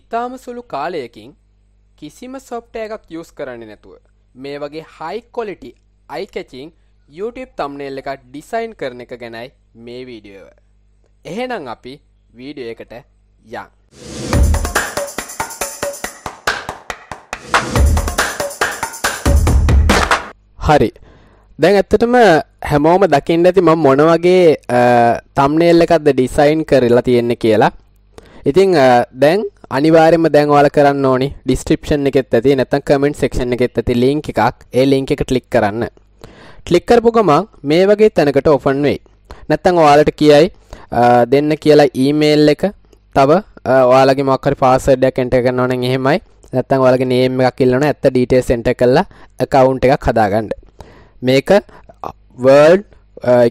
ඉතාම සුළු කාලයකින් කිසිම සොප්ට එකක් යස් කරන්න නැතුව මේ වගේ හයි කොලිටි අයිකැචිං YouTube තම්නෙල් එකක් ඩිසයින් කරන එක ගැනයි මේ වීඩියව එහෙනම් අපි වීඩිය එකට යන්. හරි දැන් ඇත්තටම හැමෝම දකිින්ට ඇති මම මොන වගේ තම්නේල්ලකක්ද ඩිසයින් කරලා තියෙන්න කියලා ඉතිං දැන් අනිවාරෙන්ම දැන් ඔයාලා කරන්න ඕනි ඩිස්ක්‍රිප්ෂන් එකෙත් ඇති නැත්නම් කමෙන්ට් සෙක්ෂන් එකෙත් ඇති link එකක් ඒ link එක ක්ලික් කරන්න ක්ලික් කරපු ගමන් මේ වගේ තැනකට ඔපන් වෙයි නැත්නම් ඔයාලට කියයි දෙන්න කියලා ඊමේල් එක තව ඔයාලගේ මොකක්හරි පාස්වර්ඩ් එකක් එන්ටර් කරනවා නම් එහෙමයි නැත්නම් ඔයාලගේ නේම් එකක් ඉල්ලනවා ඇත්ත ඩීටේල්ස් එන්ටර් කරලා account එකක් හදාගන්න මේක world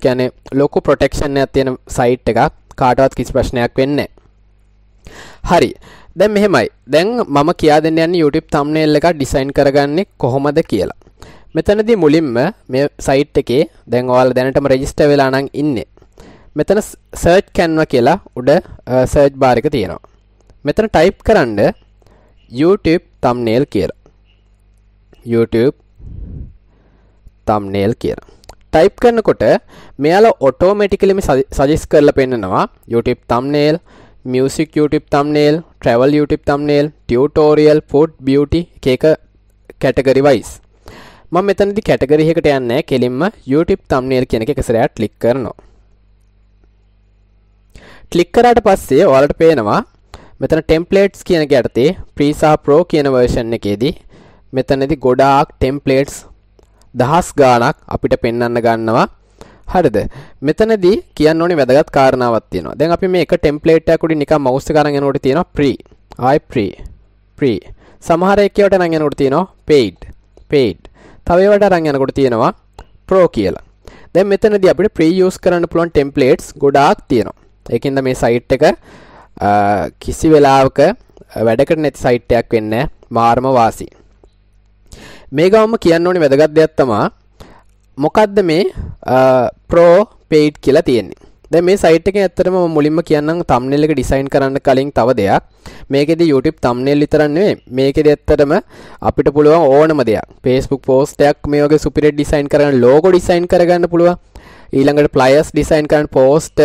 කියන්නේ ලොකු ප්‍රොටෙක්ෂන් එකක් තියෙන සයිට් එකක් කාටවත් කිසි ප්‍රශ්නයක් වෙන්නේ නැහැ හරි දැන් මෙහෙමයි. දැන් මම කියා දෙන්න යන්නේ YouTube thumbnail එක ඩිසයින් කරගන්නේ කොහොමද කියලා. මෙතනදී මුලින්ම මේ සයිට් එකේ දැන් ඔයාලා දැනටම රෙජිස්ටර් වෙලා නම් ඉන්නේ. මෙතන search canva කියලා උඩ search bar එක තියෙනවා. මෙතන type කරන්න YouTube thumbnail කියලා. YouTube thumbnail කියලා. ටයිප් කරනකොට මෙයාලා ඔටෝමැටිකලිම සජෙස් කරලා පෙන්නනවා YouTube thumbnail music YouTube thumbnail travel YouTube thumbnail tutorial food beauty එක කැටගරි වයිස් මම මෙතනදී කැටගරි එකකට යන්නේ කෙලින්ම YouTube thumbnail කියන එක එක සැරයක් ක්ලික් කරනවා ක්ලික් කරාට පස්සේ ඔයාලට පේනවා මෙතන templates කියන එක යටතේ Prisa Pro කියන version එකේදී මෙතනදී ගොඩාක් templates දහස් ගාණක් අපිට පෙන්වන්න ගන්නවා හරිද මෙතනදී කියන්න ඕනේ වැදගත් කාරණාවක් තියෙනවා දැන් අපි මේ එක ටෙම්ප්ලේට් එකක් උඩින් නිකන් මවුස් එක අරන් යනකොට තියෙනවා pre i pre pre සමහර එකේවට නම් යනකොට තියෙනවා paid paid තව ඒවට අරන් යනකොට තියෙනවා pro කියලා දැන් මෙතනදී අපිට pre use කරන්න පුළුවන් templates ගොඩාක් තියෙනවා ඒකින්ද මේ site එක කිසි වෙලාවක වැඩකට නැති site එකක් වෙන්නේ මාර්ම වාසි මේ ගාමම කියන්න ඕනේ වැදගත් දෙයක් තමයි මොකක්ද මේ ප්‍රෝ පේට් කියලා තියෙන්නේ දැන් මේ සයිට් එකේ ඇත්තටම මම මුලින්ම කියන්නම් thumbnail එක design කරන්න කලින් තව දෙයක් මේකෙදි YouTube thumbnail විතරක් නෙවෙයි මේකෙදි ඇත්තටම අපිට පුළුවන් ඕනම දෙයක් Facebook post එකක් මේ වගේ superior design කරන්න logo design කරගන්න පුළුවන් ඊළඟට flyers design කරන්න post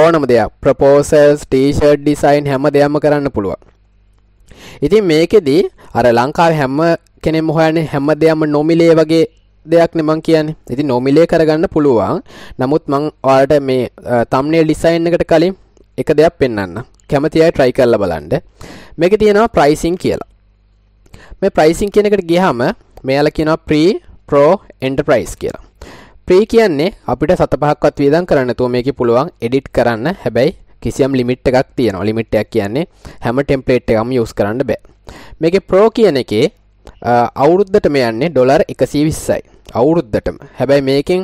ඕනම දෙයක් proposals t-shirt design හැම දෙයක්ම කරන්න පුළුවන් ඉතින් මේකෙදි අර ලංකාවේ හැම කෙනෙක්ම හොයන්නේ හැම දෙයක්ම නොමිලේ වගේ දෙයක් නේ මං කියන්නේ. ඉතින් නොමිලේ කරගන්න පුළුවන්. නමුත් මං ඔයාලට මේ thumbnail design එකට කලින් එක දෙයක් පෙන්වන්න. කැමති අය try කරලා බලන්න. මේකේ තියෙනවා pricing කියලා. මේ pricing කියන එකට ගියහම මෙයාලා කියනවා pre pro enterprise කියලා. pre කියන්නේ අපිට සත පහක්වත් වියදම් කරන්න නැතුව මේකේ පුළුවන් edit කරන්න. හැබැයි කිසියම් limit එකක් තියෙනවා. limit එකක් කියන්නේ හැම template එකක්ම use කරන්න බෑ. මේකේ pro කියන එකේ අවුරුද්දටම යන්නේ ඩොලර් 120යි. අවුරුද්දටම හැබැයි මේකෙන්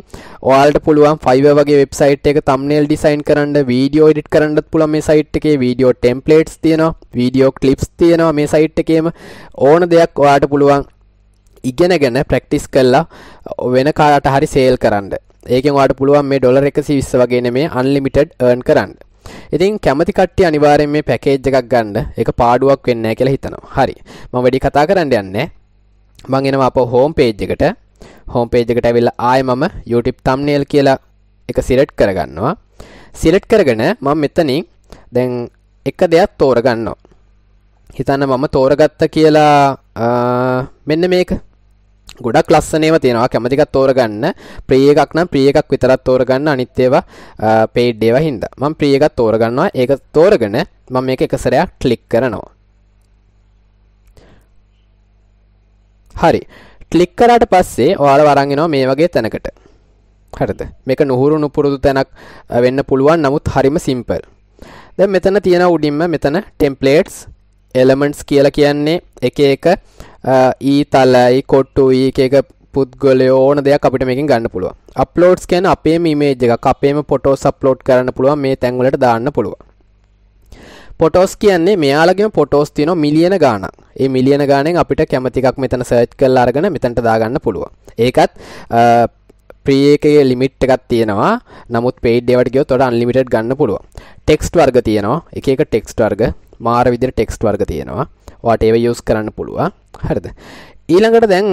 ඔයාලට පුළුවන් ෆයිව වගේ වෙබ්සයිට් එක තම්නේල් ඩිසයින් කරන්න වීඩියෝ එඩිට් කරන්නත් පුළුවන් මේ සයිට් එකේ වීඩියෝ ටෙම්ප්ලේට්ස් තියෙනවා වීඩියෝ ක්ලිප්ස් තියෙනවා මේ සයිට් එකේම ඕන දෙයක් ඔයාට පුළුවන් ඉගෙනගෙන ප්‍රැක්ටිස් කල්ලා වෙන කාට හරි සේල් කරන්න ඒකෙන් වාට පුළුවන් මේ ඩොලර් එකසි විස්ස වගේ මේ අන්ලිමිටඩ් ඒර්න් කරන්න ඉතින් කැමති කට්ටිය අනිවාර්යෙන් මේ පැකේජ් එකක් ගන්න එක පාඩුවක් වෙන්න කියලා හිතනවා හරි මම වැඩි කතා කරන්න යන්නේ මං එනවා අප හෝම් පේජ් එකට හෝම්පේජ් එකට ඇවිල්ලා ආයෙ මම YouTube thumbnail කියලා එක සිලෙක්ට් කරගන්නවා. සිලෙක්ට් කරගෙන මම මෙතනින් දැන් එක දෙයක් තෝරගන්නවා. හිතන්න මම තෝරගත්ත කියලා මෙන්න මේක ගොඩක් ලස්සනේව තියෙනවා කැමතිකක් තෝරගන්න ප්‍රිය එකක් නම් ප්‍රිය එකක් විතරක් තෝරගන්න අනිත් ඒවා পেইඩ් ඒවා හින්දා මම ප්‍රිය එකක් තෝරගන්නවා ඒක තෝරගෙන මම මේක එක සැරයක් ක්ලික් කරනවා හරි ක්ලික් කරාට පස්සේ ඔයාලා අරන් එනවා මේ වගේ තැනකට. හරිද? මේක නුහුරු නුපුරුදු තැනක් වෙන්න පුළුවන් නමුත් හරිම සිම්පල්. දැන් මෙතන තියෙන උඩින්ම මෙතන ටෙම්ප්ලේට්ස් එලමන්ට්ස් කියලා කියන්නේ එක එක ඊ තලයි කොට්ටුයි එක එක පුද්ගලයෝ ඕන දෙයක් අපිට මේකෙන් ගන්න පුළුවන්. අප්ලෝඩ්ස් කියන්නේ අපේම ඉමේජ් එකක් අපේම ෆොටෝස් අප්ලෝඩ් කරන්න පුළුවන් මේ තැන්වලට දාන්න පුළුවන්. පොටෝස් කියන්නේ මෙයාලගේම පොටෝස් තියෙනවා මිලියන ගාණක්. ඒ මිලියන ගාණෙන් අපිට කැමති එකක් මෙතන සර්ච් කරලා අරගෙන මෙතනට දාගන්න පුළුවන්. ඒකත් ප්‍රී එකේ ලිමිට් එකක් තියෙනවා. නමුත් paid ඒවට ගියොත් ඔයාලා unlimited ගන්න පුළුවන්. ටෙක්ස්ට් වර්ග තියෙනවා. එක එක ටෙක්ස්ට් වර්ග මාර විදිහට ටෙක්ස්ට් වර්ග තියෙනවා. ඔයාට ඒව use කරන්න පුළුවන්. හරිද? ඊළඟට දැන්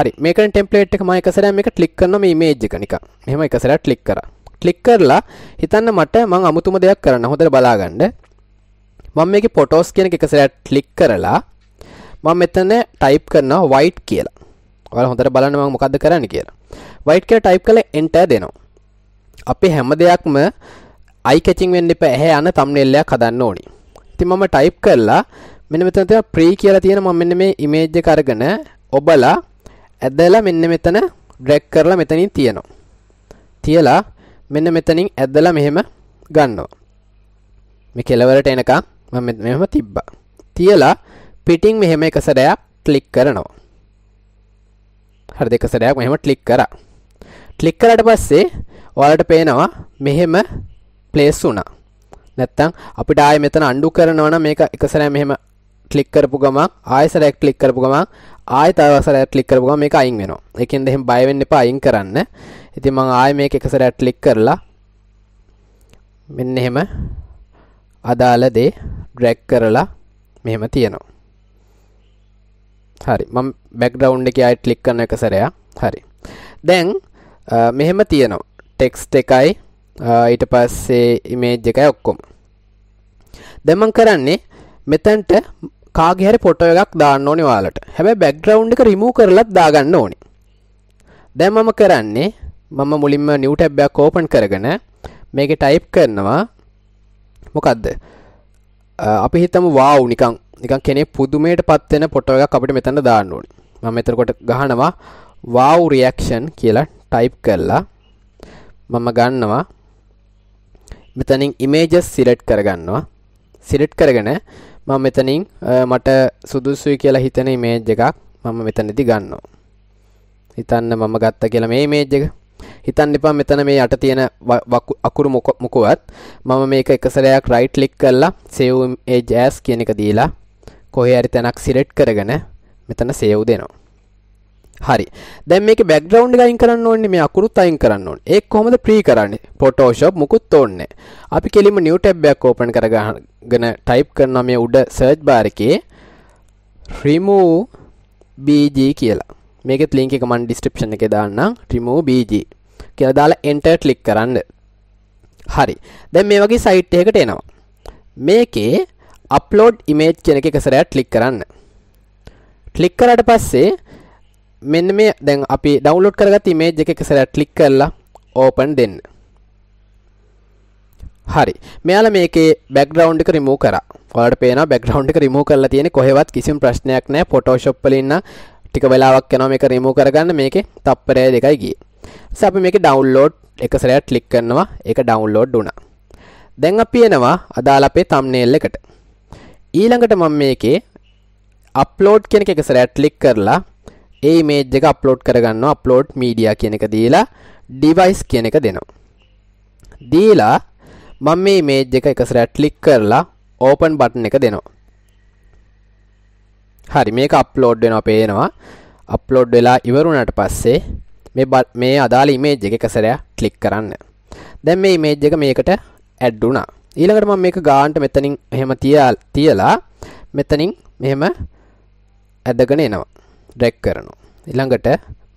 හරි මේක ටෙම්පලේට් එක මම එක සැරයක් මේක ක්ලික් කරනවා මේ ඉමේජ් එක නිකන්. මෙහෙම එක සැරයක් ක්ලික් කරා. ක්ලික් කරලා හිතන්න මට මං අමුතුම දෙයක් කරන්න. හොඳට බලාගන්න. මම මේක පොටෝස් කියන එක සරට ක්ලික් කරලා මම මෙතන ටයිප් කරනවා වයිට් කියලා ඔයාලා හොඳට බලන්න මම මොකද්ද කරන්න කියලා වයිට් කියලා ටයිප් කළා එන්ටර් දෙනවා අපි හැම දෙයක්ම අයි කැචින් වෙන්න එපා ඇහැ යන thumbnail එකක් හදන්න ඕනි ඉතින් මම ටයිප් කරලා මෙන්න මෙතන තියෙන ප්‍රී කියලා තියෙන මම මෙන්න මේ ඉමේජ් එක අරගෙන ඔබලා ඇදලා මෙන්න මෙතන ඩ්‍රැග් කරලා මෙතනින් තියනවා. තියලා මෙන්න මෙතනින් ඇදලා මෙහෙම ගන්නවා. මේ කෙලවරට එනකම් මම මෙහෙම තිබ්බා තියලා පිටින් මෙහෙම එක සැරයක් ක්ලික් කරනවා හරි දෙක සැරයක් මෙහෙම ක්ලික් කරා ක්ලික් කරාට පස්සේ ඔයාලට පේනවා මෙහෙම ප්ලේස් වුණා නැත්තම් අපිට ආයේ මෙතන අන්ඩු කරනවා නම් මේක එක සැරයක් මෙහෙම ක්ලික් කරපු ගමන් ආයෙ සැරයක් ක්ලික් කරපු ගමන් ආයෙ තව සැරයක් ක්ලික් කරපු ගමන් මේක අයින් වෙනවා ඒ කියන්නේ එහෙම බය වෙන්න එපා අයින් කරන්න ඉතින් මම ආයෙ මේක එක සැරයක් ක්ලික් කරලා මෙන්න එහෙම අදාළ දේ ඩ්‍රැක් කරලා මෙහෙම තියෙනවා හරි මම බැක්ග්‍රවුන්් එක අයි ලික් කරන එක සරයා හරි දැන් මෙහෙම තියෙනවා ටෙක්ස් එකයි ඊට පස්සේ ඉමේජ් එකයි ඔක්කොම දෙමන් කරන්නේ මෙතැන්ට කාගේහරි පොට එකක් දාන්න ඕනි වාලට හැබැ බැක්ග්‍රවන්් එක රිමූ කරලත් දාගන්න ඕනි දැම් මම කරන්නේ මම මුලින්ම නිවටැබ්බයක් ඕපන් කරගෙන මේක ටයිප් කරනවා මොකක්ද අපි හිතම වාව් නිකං නිකන් කෙනෙ පුදුමයට පත්වෙන පොටෝ එකක් අපිට මෙතන්න දාන්න ඕනි මම මෙතරකොට ගහනවා වාව් රියක්ෂන් කියලා ටයිප් කරලා මම ගන්නවා මෙතනින් ඉමේජස් සිලෙට් කරගන්නවා සිලෙට් කරගෙන මම මෙතනින් මට සුදුසුයි කියලා හිතන ඉමේජ් එකක් මම මෙතනදි ගන්නවා හිතන්න මම ගත්ත කියලා මේ ඉමේජ් එක හිතන්න එපා මෙතන මේ යට තියෙන අකුරු මොකවත් මම මේක එක සැරයක් රයිට් ක්ලික් කරලා සේව් ඒ ජෑස් කියන එක දීලා කොහේ හරි තැනක් සිලෙක්ට් කරගෙන මෙතන සේව් දෙනවා. හරි. දැන් මේකේ බෑග්ග්‍රවුන්ඩ් එක අයින් කරන්න ඕනේ මේ අකුරුත් අයින් කරන්න ඕනේ. ඒක කොහොමද ප්‍රී කරන්නේ? Photoshop මුකුත් ඕනේ අපි කෙලින්ම new tab එකක් open කරගෙන type කරනවා මේ උඩ search bar එකේ remove bg කියලා. මේකෙත් ලින්ක් එක මම description එකේ දාන්නම් remove bg කියලා දාලා enter click කරන්න. හරි. දැන් මේ වගේ site එකකට එනවා. මේකේ upload image කියන එක එක සැරයක් click කරන්න. click කරාට පස්සේ මෙන්න මේ දැන් අපි ඩවුන්ලෝඩ් කරගත්ත ඉමේජ් එක එක සැරයක් ක්ලික් කරලා ඕපන් දෙන්න. හරි. මෙයාලා මේකේ බෑග්ග්‍රවුන්ඩ් එක රිමූව් කරා. ඔයාලට පේනවා බෑග්ග්‍රවුන්ඩ් එක රිමූව් කරලා තියෙන්නේ කොහෙවත් කිසිම ප්‍රශ්නයක් නැහැ. Photoshop වල ඉන්න ටික වෙලාවක් යනවා මේක රිමූව් කරගන්න මේකේ තප්පරය දෙකයි ගියේ. අපි මේක ඩවුන්ලෝඩ් එක සැරයක් ක්ලික් කරනවා ඒක ඩවුන්ලෝඩ් වුණා. දැන් අපි එනවා අදාළ අපේ thumbnail එකට. ඊළඟට මම මේකේ upload කියන එක එක සැරයක් ක්ලික් කරලා ඒ image එක upload කරගන්නවා upload media කියන එක දීලා device කියන එක දෙනවා. දීලා මම මේ image එක එක සැරයක් ක්ලික් කරලා open button එක දෙනවා. හරි මේක අප්ලෝඩ් වෙනවා පේනවා අප්ලෝඩ් වෙලා ඉවරුණාට පස්සේ මේ මේ අදාළ ඉමේජ් එක සැරයක් ක්ලික් කරන්න දැන් මේ ඉමේජ් එක මේකට ඇඩ් වුණා ඊළඟට මම මේක ගානට මෙතනින් එහෙම තියලා මෙතනින් මෙහෙම ඇදගෙන එනවා ඩ්‍රැග් කරනවා ඊළඟට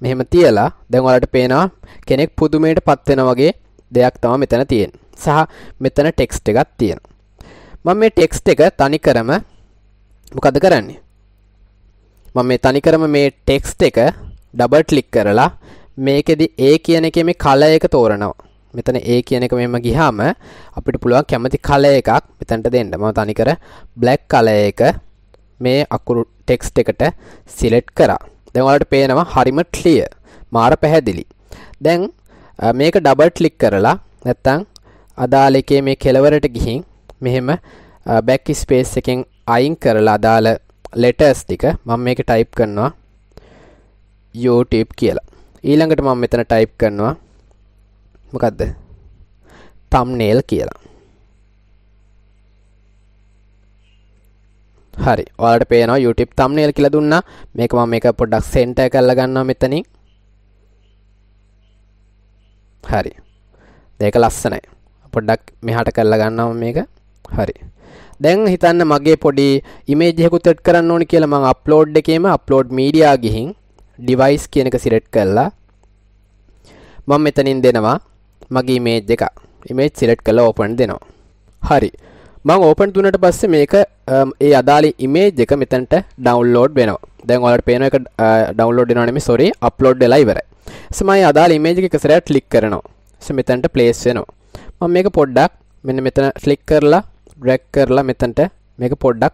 මෙහෙම තියලා දැන් ඔයාලට පේනවා කෙනෙක් පුදුමයට පත් වෙනා වගේ දෙයක් තමයි මෙතන තියෙන්නේ සහ මෙතන ටෙක්ස්ට් එකක් තියෙනවා මම මේ ටෙක්ස්ට් එක තනිකරම මොකද කරන්නේ මම මේ තනිකරම මේ ටෙක්ස්ට් එක ඩබල් ක්ලික් කරලා මේකෙදි ඒ කියන එකේ මේ කල එක තෝරනවා. මෙතන ඒ කියන එක මෙන්න ගියාම අපිට පුළුවන් කැමති කල එකක් මෙතනට දෙන්න. මම තනිකර බ්ලැක් කල එක මේ අකුරු ටෙක්ස්ට් එකට සිලෙක්ට් කරා. දැන් ඔයාලට පේනවා හරිම ක්ලියර්. මාර පැහැදිලි. දැන් මේක ඩබල් ක්ලික් කරලා නැත්තම් අදාළ එකේ මේ කෙලවරට ගිහින් මෙහෙම බෑක් ස්පේස් එකෙන් අයින් කරලා අදාළ ලෙටර්ස් ටික මම මේක ටයිප් කරනවා YouTube කියලා. ඊළඟට මම මෙතන ටයිප් කරනවා මොකක්ද thumbnail කියලා හරි ඔයාලට පේනවා YouTube thumbnail කියලා දුන්නා මේක මම මේක පොඩ්ඩක් center කරලා ගන්නවා මෙතනින් හරි මේක ලස්සනයි පොඩ්ඩක් මෙහාට කරලා ගන්නවා මේක හරි දැන් හිතන්න මගේ පොඩි ඉමේජ් එකකුත් එඩ් කරන්න ඕනි කියලා මම අප්ලෝඩ් එකේම අප්ලෝඩ් මීඩියා ගිහින් device කියන එක select කරලා මම මෙතනින් දෙනවා මගේ image එක. image select කරලා open දෙනවා. හරි. මම open දුන්නට පස්සේ මේක ඒ අදාළ image එක මෙතනට download වෙනවා. දැන් ඔයාලට පේන එක download වෙනවා නෙමෙයි sorry upload වෙලා ඉවරයි. ඊස්සේ මම අදාළ image එක එක සැරයක් click කරනවා. ඊස්සේ මෙතනට place වෙනවා. මම මේක පොඩ්ඩක් මෙන්න මෙතන click කරලා drag කරලා මෙතනට මේක පොඩ්ඩක්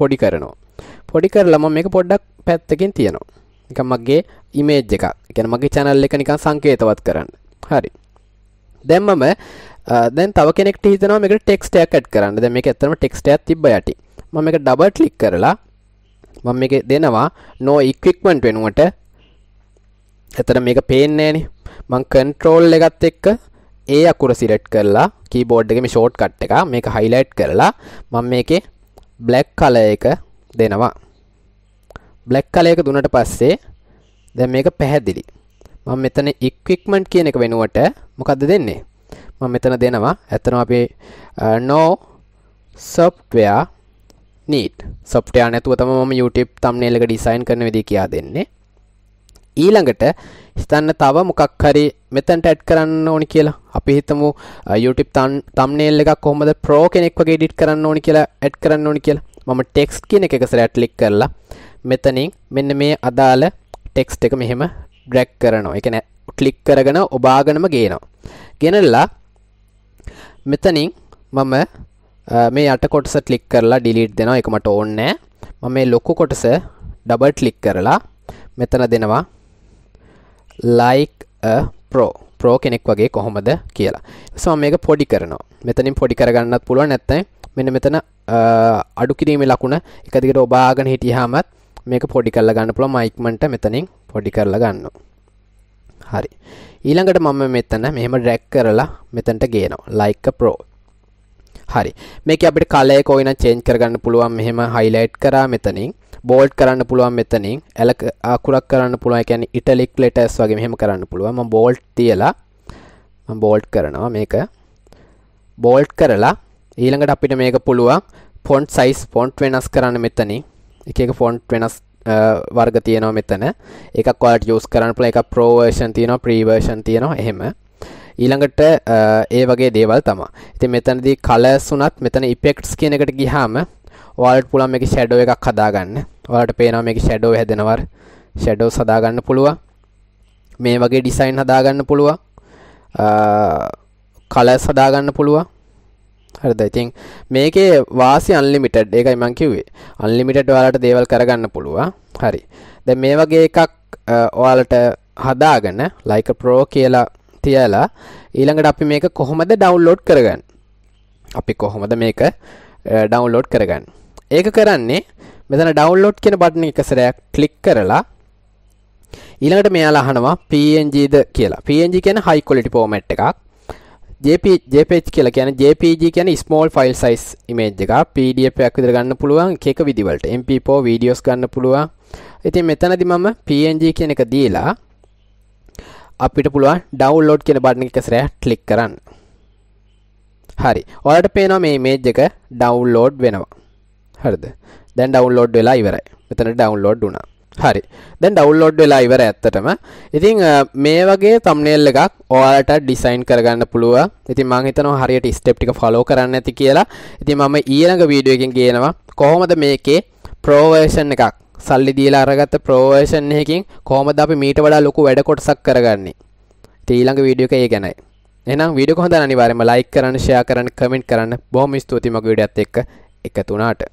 පොඩි කරනවා. පොඩි කරලා මම මේක පොඩ්ඩක් පැත්තකින් තියනවා. එක මගේ ඉමේජ් එකක් ගැන මගේ චැනල් එක නිකන් සංකේතවත් කරන්න හරි දැම්මම දැන් තව කෙනෙක්ට හිතනවා මේකට ටෙක්ස්ට් එකක් ඇඩ් කරන්න. දැන් මේක ඇත්තටම ටෙක්ස්ට් එකක් තිබ්බ යටි. මම මේක ඩබල් ක්ලික් කරලා මම මේක දෙනවා no equipment වෙනුවට. ඇත්තට මේක පේන්නේ නෑනේ. මම control එකත් එක්ක A අකුර සිලෙක්ට් කරලා keyboard එකේ මේ shortcut එක මේක highlight කරලා මම මේකේ black color එක දෙනවා. බ්ලැක් කලයක දුන්නට පස්සේ දැන් මේක පැහැදිලි. මම මෙතන equipment කියන එක වෙනුවට මොකද්ද දෙන්නේ? මම මෙතන දෙනවා ඇත්තනම අපි no software need. software නැතුව තමයි මම YouTube thumbnail එක design කරන විදිහ කියා දෙන්නේ. ඊළඟට හිතන්න තව මොකක් හරි මෙතනට ඇඩ් කරන්න ඕනි කියලා. අපි හිතමු YouTube thumbnail එකක් කොහොමද pro කෙනෙක් වගේ edit කරන්න ඕනි කියලා ඇඩ් කරන්න ඕනි කියලා. මම text කියන එක එකසරයක් ක්ලික් කරලා මෙතනින් මෙන්න මේ අදාළ ටෙක්ස්ට් එක මෙහෙම ඩ්‍රැග් කරනවා. ඒ කියන්නේ ක්ලික් කරගෙන ඔබාගෙනම ගේනවා. ගෙනල්ලා මෙතනින් මම මේ යට කොටස ක්ලික් කරලා ඩිලීට් දෙනවා. ඒක මට ඕනේ මම මේ ලොකු කොටස ඩබල් ක්ලික් කරලා මෙතන දෙනවා like a pro pro කෙනෙක් වගේ කොහොමද කියලා. ඊපස්සේ මම මේක පොඩි කරනවා. මෙතනින් පොඩි කරගන්නත් පුළුවන් නැත්නම් මෙන්න මෙතන අඩු කිරීමේ ලකුණ එක දිගට ඔබාගෙන හිටියාමත් මේක පොඩි කරලා ගන්න පුළුවන් මයික්මන්ට මෙතනින් පොඩි කරලා ගන්න. හරි. ඊළඟට මම මෙතන මෙහෙම ඩ්‍රැග් කරලා මෙතනට ගේනවා. like a pro හරි මේක අපිට කලය කොයින චේන්ජ් කරගන්න පුළුවන් මෙහෙම හයිලයිට් කරා මෙතනින් බෝල්ඩ් කරන්න පුළුවන් මෙතනින් ඇල අකුරක් කරන්න පුළුවන් ඒ කියන්නේ ඉටලික් ලෙටර්ස් වගේ මෙහෙම කරන්න පුළුවන් මම බෝල්ඩ් තියලා මම බෝල්ඩ් කරනවා මේක බෝල්ඩ් කරලා ඊළඟට අපිට මේක පුළුවන් ෆොන්ට් සයිස් ෆොන්ට් වෙනස් කරන්න මෙතනින් එක එක ෆොන්ට් වෙනස් වර්ග තියෙනවා මෙතන එකක් ඔයාලට යූස් කරන්න පුළුවන් එකක් ප්‍රෝ වර්ෂන් තියෙනවා ප්‍රී වර්ෂන් තියෙනවා එහෙම ඊළඟට ඒ වගේ දේවල් තමයි. ඉතින් මෙතනදී කලර්ස් උනත් මෙතන ඉෆෙක්ට්ස් කියන එකට ගියාම ඔයාලට පුළුවන් මේකේ ෂැඩෝ එකක් හදාගන්න. ඔයාලට පේනවා මේකේ ෂැඩෝ හැදෙනවා. ෂැඩෝස් හදාගන්න පුළුවන්. මේ වගේ ඩිසයින් හදාගන්න පුළුවන්. කලර්ස් හදාගන්න පුළුවන්. හරිද ඉතින් මේකේ වාසි අන්ලිමිටඩ් ඒකයි මං කිව්වේ අන්ලිමිටඩ් ඔයාලට දේවල් කරගන්න පුළුවන් හරි දැන් මේ වගේ එකක් ඔයාලට හදාගෙන like pro කියලා තියලා ඊළඟට අපි මේක කොහොමද ඩවුන්ලෝඩ් කරගන්නේ අපි කොහොමද මේක ඩවුන්ලෝඩ් කරගන්නේ ඒක කරන්නේ මෙතන ඩවුන්ලෝඩ් කියන බටන් එක සැරයක් ක්ලික් කරලා ඊළඟට මෙයාලා අහනවා pngද කියලා png කියන්නේ high quality format එකක් JPG කියලා කියන JPG කියන ස්මෝල් ෆයිල් සයිස් ඉමේජ් එක PDF එකක් විදිහට ගන්න පුළුවන් එක එක විදිවලට MP4 වීඩියෝස් ගන්න පුළුවන්. ඉතින් මෙතනදි මම PNG කියන එක දීලා අපිට පුළුවන් ඩවුන්ලෝඩ් කියන බටන් එක සරයක් ක්ලික් කරන්න. හරි. ඔයාලට පේනවා මේ ඉමේජ් එක ඩවුන්ලෝඩ් වෙනවා. හරිද? දැන් ඩවුන්ලෝඩ් වෙලා ඉවරයි. මෙතන ඩවුන්ලෝඩ් වුණා. හරි දැන් ඩවුන්ලෝඩ් වෙලා ඉවර ඇත්තටම ඉතින් මේ වගේ තම්නේල් එකක් ඔයාලට ඩිසයින් කරගන්න පුළුවන් ඉතින් මම හිතනවා හරියට ස්ටෙප් ටික ෆලෝ කරන්න ඇති කියලා ඉතින් මම ඊළඟ වීඩියෝ එකකින් කියනවා කොහොමද මේකේ ප්‍රෝ එකක් සල්ලි දීලා අරගත්ත ප්‍රෝ වර්ෂන් එකකින් කොහොමද අපි මීට වඩා ලොකු වැඩ කොටසක් කරගන්නේ ඉතින් ඊළඟ වීඩියෝ එක ඒ ගැනයි එහෙනම් වීඩියෝ කොහොමද අනිවාර්යයෙන්ම ලයික් කරන්න ෂෙයා කරන්න කමෙන්ට් කරන්න බොහොම ස්තුතියි මගේ වීඩියෝත් එක්ක එකතු වුණාට